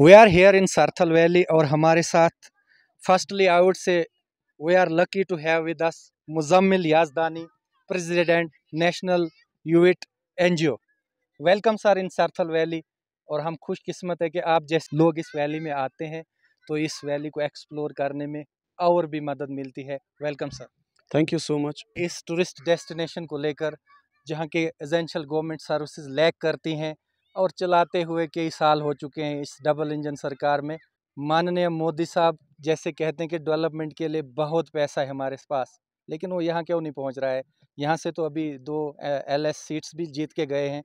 we are here in Sarthal valley और हमारे साथ फर्स्टली आउट से we are lucky to have with us Muzammil Yazdani president national जी NGO welcome sir in Sarthal valley और हम खुशकिस्मत है कि आप जैसे लोग इस वैली में आते हैं तो इस वैली को एक्सप्लोर करने में और भी मदद मिलती है welcome sir thank you so much इस टूरिस्ट डेस्टिनेशन को लेकर जहाँ के एजेंशल गवर्नमेंट सर्विसेज लैक करती हैं और चलाते हुए कई साल हो चुके हैं इस डबल इंजन सरकार में माननीय मोदी साहब जैसे कहते हैं कि डेवलपमेंट के लिए बहुत पैसा है हमारे पास लेकिन वो यहाँ क्यों नहीं पहुँच रहा है यहाँ से तो अभी दो एल एस सीट्स भी जीत के गए हैं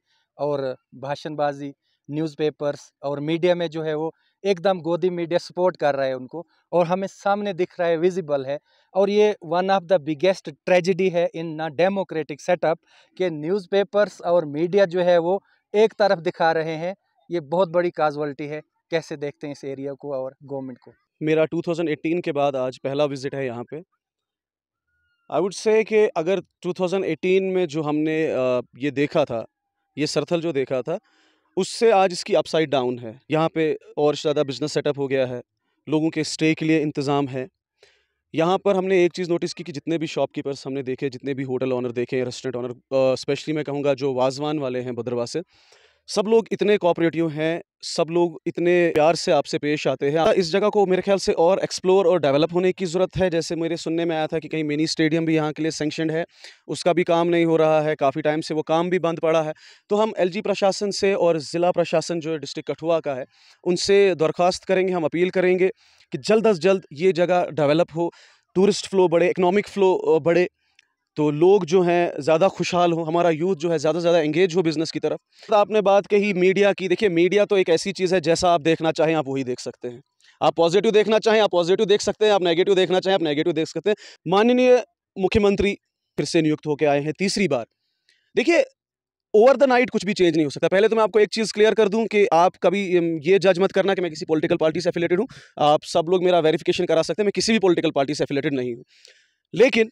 और भाषणबाजी न्यूज़पेपर्स और मीडिया में जो है वो एकदम गोदी मीडिया सपोर्ट कर रहा है उनको और हमें सामने दिख रहा है विजिबल है और ये one of the biggest tragedy है इन ना डेमोक्रेटिक सेटअप के न्यूज़पेपर्स और मीडिया जो है वो एक तरफ दिखा रहे हैं ये बहुत बड़ी काजवल्टी है कैसे देखते हैं इस एरिया को और गवर्नमेंट को मेरा 2018 के बाद आज पहला विज़िट है यहाँ पे आई वुड से कि अगर 2018 में जो हमने ये देखा था ये सरथल जो देखा था उससे आज इसकी अपसाइड डाउन है यहाँ पे और ज़्यादा बिजनेस सेटअप हो गया है लोगों के स्टे के लिए इंतज़ाम है यहाँ पर हमने एक चीज़ नोटिस की कि जितने भी शॉपकीपर्स हमने देखे जितने भी होटल ऑनर देखे रेस्टोरेंट ऑनर स्पेशली मैं कहूँगा जो वाजवान वाले हैं भद्रवा से सब लोग इतने कोऑपरेटिव हैं सब लोग इतने प्यार से आपसे पेश आते हैं इस जगह को मेरे ख्याल से और एक्सप्लोर और डेवलप होने की ज़रूरत है जैसे मेरे सुनने में आया था कि कहीं मिनी स्टेडियम भी यहाँ के लिए सेंक्शनड है उसका भी काम नहीं हो रहा है काफ़ी टाइम से वो काम भी बंद पड़ा है तो हम एल प्रशासन से और ज़िला प्रशासन जो है डिस्ट्रिक्ट कठुआ का है उनसे दरख्वास्त करेंगे हम अपील करेंगे कि जल्द अज जल्द ये जगह डेवलप हो टूरिस्ट फ्लो बढ़े इकनॉमिक फ्लो बढ़े तो लोग जो हैं ज़्यादा खुशहाल हो हमारा यूथ जो है ज़्यादा से ज़्यादा एंगेज हो बिज़नेस की तरफ तो आपने बात कही मीडिया की देखिए मीडिया तो एक ऐसी चीज़ है जैसा आप देखना चाहें आप वही देख सकते हैं आप पॉजिटिव देखना चाहें आप पॉजिटिव देख सकते हैं आप नेगेटिव देखना चाहें आप नेगेटिव देख सकते हैं माननीय मुख्यमंत्री फिर से नियुक्त होकर आए हैं तीसरी बार देखिए ओवर द नाइट कुछ भी चेंज नहीं हो सकता पहले तो मैं आपको एक चीज़ क्लियर कर दूं कि आप कभी ये जज मत करना कि मैं किसी पॉलिटिकल पार्टी से एफिलेटेड हूँ आप सब लोग मेरा वेरिफिकेशन करा सकते हैं मैं किसी भी पॉलिटिकल पार्टी से एफिलेटेड नहीं हूँ लेकिन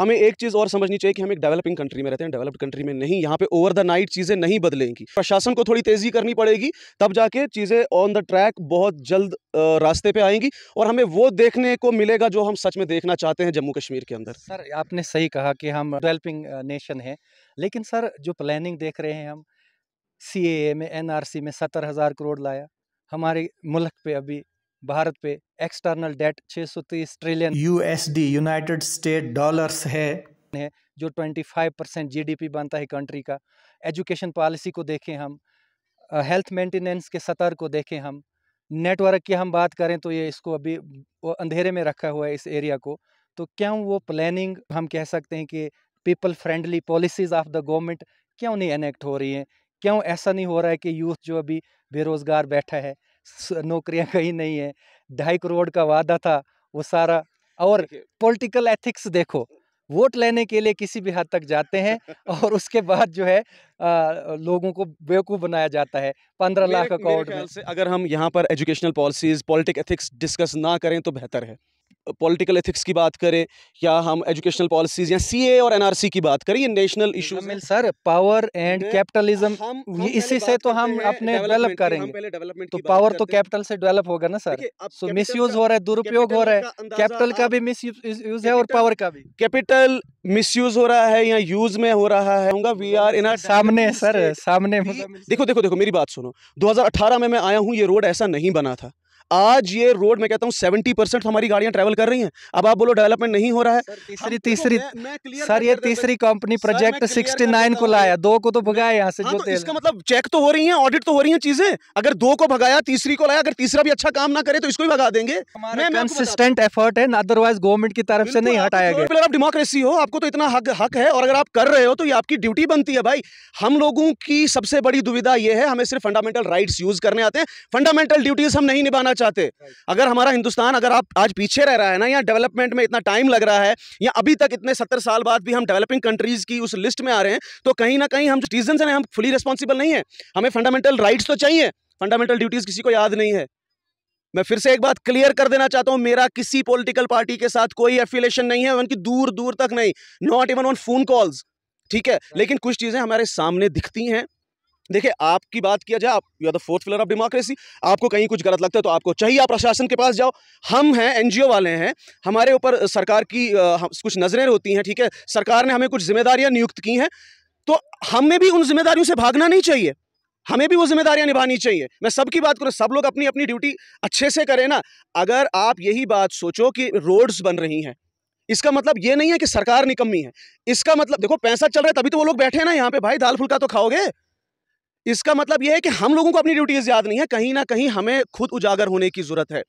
हमें एक चीज़ और समझनी चाहिए कि हम एक डेवलपिंग कंट्री में रहते हैं डेवलप्ड कंट्री में नहीं यहाँ पे ओवर द नाइट चीज़ें नहीं बदलेंगी प्रशासन को थोड़ी तेज़ी करनी पड़ेगी तब जाके चीज़ें ऑन द ट्रैक बहुत जल्द रास्ते पे आएंगी और हमें वो देखने को मिलेगा जो हम सच में देखना चाहते हैं जम्मू कश्मीर के अंदर सर आपने सही कहा कि हम डेवलपिंग नेशन है लेकिन सर जो प्लानिंग देख रहे हैं हम सी में एन में सत्तर हज़ार करोड़ लाया हमारे मुल्क पे अभी भारत पे external debt 630 trillion USD United State dollars है जो 25 परसेंट जी बनता है कंट्री का एजुकेशन पॉलिसी को देखें हम हेल्थ मेंटेनेंस के सतर को देखें हम नेटवर्क की हम बात करें तो ये इसको अभी अंधेरे में रखा हुआ है इस एरिया को तो क्यों वो प्लानिंग हम कह सकते हैं कि people friendly policies of the government क्यों नहीं एनेक्ट हो रही हैं क्यों ऐसा नहीं हो रहा है कि यूथ जो अभी बेरोज़गार बैठा है नौकरियां कहीं नहीं है ढाई करोड़ का वादा था वो सारा और पॉलिटिकल एथिक्स देखो वोट लेने के लिए किसी भी हद तक जाते हैं और उसके बाद जो है आ, लोगों को बेवकूफ़ बनाया जाता है पंद्रह लाख अकाउंट से अगर हम यहाँ पर educational policies politic ethics discuss ना करें तो बेहतर है पॉलिटिकल एथिक्स की बात करें या हम एजुकेशनल पॉलिसीज या सीए और एनआरसी की बात करें ये national issue sir power and capitalism इसी से तो हम अपने डेवलप करेंगे तो पावर तो कैपिटल से डेवलप होगा ना सर सो मिस यूज हो रहा है दुरुपयोग हो रहा है कैपिटल का भी मिस यूज है और पावर का भी कैपिटल मिस यूज हो रहा है या यूज में हो रहा है वी आर इन सामने सर सामने मतलब देखो देखो देखो मेरी बात सुनो 2018 में मैं आया हूँ ये रोड ऐसा नहीं बना था आज ये रोड में कहता हूँ सेवेंटी परसेंट हमारी गाड़ियाँ ट्रेवल कर रही हैं अब आप बोलो डेवलपमेंट नहीं हो रहा है तीसरी तो तीसरी सर ये तीसरी कंपनी प्रोजेक्ट सिक्सटी नाइन को लाया दो को तो भगाया यहाँ से जो हाँ, तो इसका मतलब चेक तो हो रही है ऑडिट तो हो रही है चीजें अगर दो को भगाया तीसरी को लाया अगर तीसरा भी अच्छा काम ना करे तो इसको भी भगा देंगे कंसिस्टेंट एफर्ट है अदरवाइज गवर्नमेंट की तरफ से नहीं हटाया तो गया आप डेमोक्रेसी हो आपको तो इतना हक हक है और अगर आप कर रहे हो तो ये आपकी ड्यूटी बनती है भाई हम लोगों की सबसे बड़ी दुविधा ये है हमें सिर्फ फंडामेंटल राइट्स यूज करने आते हैं फंडामेंटल ड्यूटीज हम नहीं निभाना करना चाहते अगर हमारा हिंदुस्तान अगर आप आज पीछे रह रहा है ना या डेवलपमेंट में इतना टाइम लग रहा है या अभी तक इतने सत्तर साल बाद भी हम डेवलपिंग कंट्रीज की उस लिस्ट में आ रहे हैं तो कहीं ना कहीं हम जो सिटीजन हैं हम फुली रिस्पॉन्सिबल नहीं है हमें फंडामेंटल राइट्स तो चाहिए फंडामेंटल ड्यूटीज़ किसी को याद नहीं है मैं फिर से एक बात क्लियर कर देना चाहता हूं मेरा किसी पॉलिटिकल पार्टी के साथ कोई एफिलेशन नहीं है उनकी दूर दूर तक नहीं not even on phone calls ठीक है लेकिन कुछ चीज़ें हमारे सामने दिखती हैं देखिए आपकी बात किया जाए आप you are the fourth pillar of democracy आपको कहीं कुछ गलत लगता है तो आपको चाहिए आप प्रशासन के पास जाओ हम हैं एनजीओ वाले हैं हमारे ऊपर सरकार की आ, कुछ नज़रें होती हैं ठीक है सरकार ने हमें कुछ जिम्मेदारियां नियुक्त की हैं तो हमें भी उन जिम्मेदारियों से भागना नहीं चाहिए हमें भी वो जिम्मेदारियां निभानी चाहिए मैं सबकी बात करूँ सब लोग अपनी अपनी ड्यूटी अच्छे से करें ना अगर आप यही बात सोचो कि रोड्स बन रही हैं इसका मतलब ये नहीं है कि सरकार निकम्मी है इसका मतलब देखो पैसा चल रहा है तभी तो वो लोग बैठे हैं ना यहाँ पे भाई दाल फुल्का तो खाओगे इसका मतलब यह है कि हम लोगों को अपनी ड्यूटीज़ याद नहीं है कहीं ना कहीं हमें खुद उजागर होने की ज़रूरत है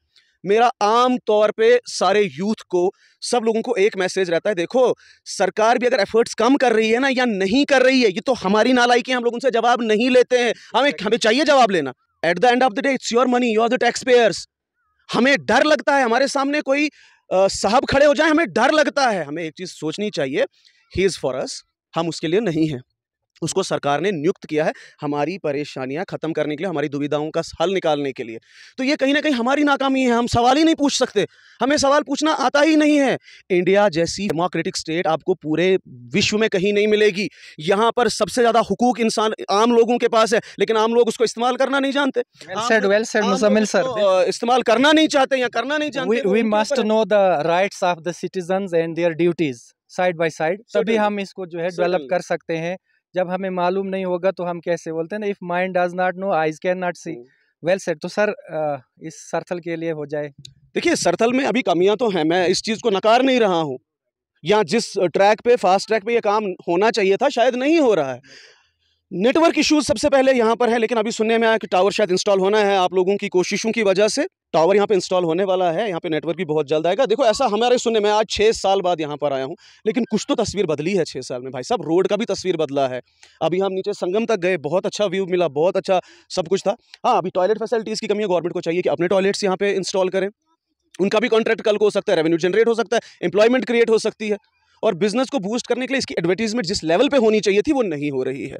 मेरा आम तौर पे सारे यूथ को सब लोगों को एक मैसेज रहता है देखो सरकार भी अगर एफर्ट्स कम कर रही है ना या नहीं कर रही है ये तो हमारी नालायकी हम लोग उनसे जवाब नहीं लेते हैं हमें हमें चाहिए जवाब लेना at the end of the day it's your money your the tax payers हमें डर लगता है हमारे सामने कोई साहब खड़े हो जाए हमें डर लगता है हमें एक चीज़ सोचनी चाहिए ही इज़ फॉर अस हम उसके लिए नहीं हैं उसको सरकार ने नियुक्त किया है हमारी परेशानियां खत्म करने के लिए हमारी दुविधाओं का हल निकालने के लिए तो ये कहीं ना कहीं हमारी नाकामी है हम सवाल ही नहीं पूछ सकते हमें सवाल पूछना आता ही नहीं है इंडिया जैसी डेमोक्रेटिक स्टेट आपको पूरे विश्व में कहीं नहीं मिलेगी यहाँ पर सबसे ज़्यादा हुकूक इंसान आम लोगों के पास है लेकिन आम लोग उसको इस्तेमाल करना नहीं जानते इस्तेमाल करना नहीं चाहते या करना नहीं चाहते know the rights of the citizen and their duties side by side तभी हम इसको जो है डेवलप कर सकते हैं जब हमें मालूम नहीं होगा तो हम कैसे बोलते हैं ना if mind does not know eyes can not see well sir तो सर इस सर्थल के लिए हो जाए देखिए सर्थल में अभी कमियां तो हैं मैं इस चीज़ को नकार नहीं रहा हूँ या जिस ट्रैक पे फास्ट ट्रैक पे ये काम होना चाहिए था शायद नहीं हो रहा है नेटवर्क इश्यूज सबसे पहले यहाँ पर है लेकिन अभी सुनने में आया कि टावर शायद इंस्टॉल होना है आप लोगों की कोशिशों की वजह से टावर यहाँ पे इंस्टॉल होने वाला है यहाँ पे नेटवर्क भी बहुत जल्द आएगा देखो ऐसा हमारे सुनने में आज छः साल बाद यहाँ पर आया हूँ लेकिन कुछ तो तस्वीर बदली है छः साल में भाई साहब रोड का भी तस्वीर बदला है अभी हम नीचे संगम तक गए बहुत अच्छा व्यू मिला बहुत अच्छा सब कुछ था हाँ अभी टॉयलेट फैसिलिटीज़ की कमी है गवर्नमेंट को चाहिए कि अपने टॉयलेट्स यहाँ पर इंस्टॉल करें उनका भी कॉन्ट्रैक्ट कल को हो सकता है रेवेन्यू जनरेट हो सकता है एम्प्लॉयमेंट क्रिएट हो सकती है और बिजनेस को बूस्ट करने के लिए इसकी एडवर्टीजमेंट जिस लेवल पे होनी चाहिए थी वो नहीं हो रही है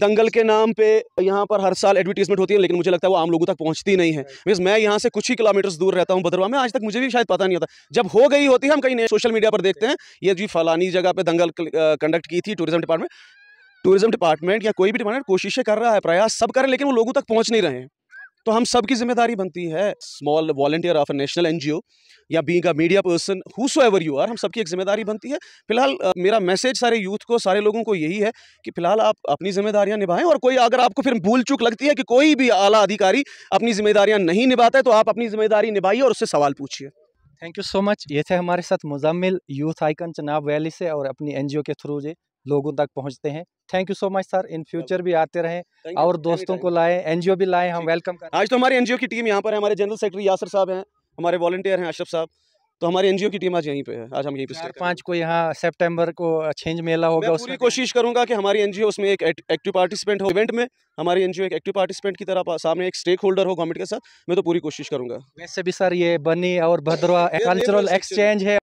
दंगल के नाम पे यहाँ पर हर साल एडवर्टीजमेंट होती है लेकिन मुझे लगता है वो आम लोगों तक पहुँचती नहीं है बिकॉज मैं यहाँ से कुछ ही किलोमीटर दूर रहता हूँ भद्रवा में आज तक मुझे भी शायद पता नहीं होता जब हो गई होती है हम कहीं सोशल मीडिया पर देखते हैं ये जी फलानी जगह पर दंगल कंडक्ट की थी टूरिज्म डिपार्टमेंट टूरिज्म डिपार्टमेंट या कोई भी डिपार्टमेंट कोशिशें कर रहा है प्रयास सब कर रहे हैं लेकिन वो लोगों तक पहुँच नहीं रहे हैं तो हम सब की जिम्मेदारी बनती है small volunteer of a national an या being a media person who so ever you are हम सबकी एक जिम्मेदारी बनती है फिलहाल मेरा मैसेज सारे यूथ को सारे लोगों को यही है कि फिलहाल आप अपनी जिम्मेदारियां निभाएं और कोई अगर आपको फिर भूल चूक लगती है कि कोई भी आला अधिकारी अपनी जिम्मेदारियां नहीं निभाता है तो आप अपनी जिम्मेदारी निभाइए और उससे सवाल पूछिए थैंक यू सो मच ये थे हमारे साथ Muzamil youth icon Chenab valley से और अपनी एन के थ्रू जी लोगों तक पहुंचते हैं thank you so much sir in future भी आते रहें और दोस्तों को लाए एनजीओ भी लाए हम वेलकम करें आज तो हमारी एनजीओ की टीम यहाँ पर है हमारे जनरल सेक्रेटरी यासर साहब हैं हमारे वॉलंटियर हैं अशरफ साहब तो हमारी एनजीओ की टीम आज यहीं पे है आज हम यहीं पे पाँच को यहाँ सितंबर को छेंज मेला होगा उसमें कोशिश करूंगा कि हमारी एनजीओ उसमें एक एक्टिव पार्टिसिपेंट हो इवेंट में हमारी एनजीओ एक एक्टिव पार्टिसिपेंट की तरह सामने एक स्टेक होल्डर हो गवर्नमेंट के साथ मैं तो पूरी कोशिश करूंगा वैसे भी सर ये बनी और भद्रवा कल्चरल एक्सचेंज है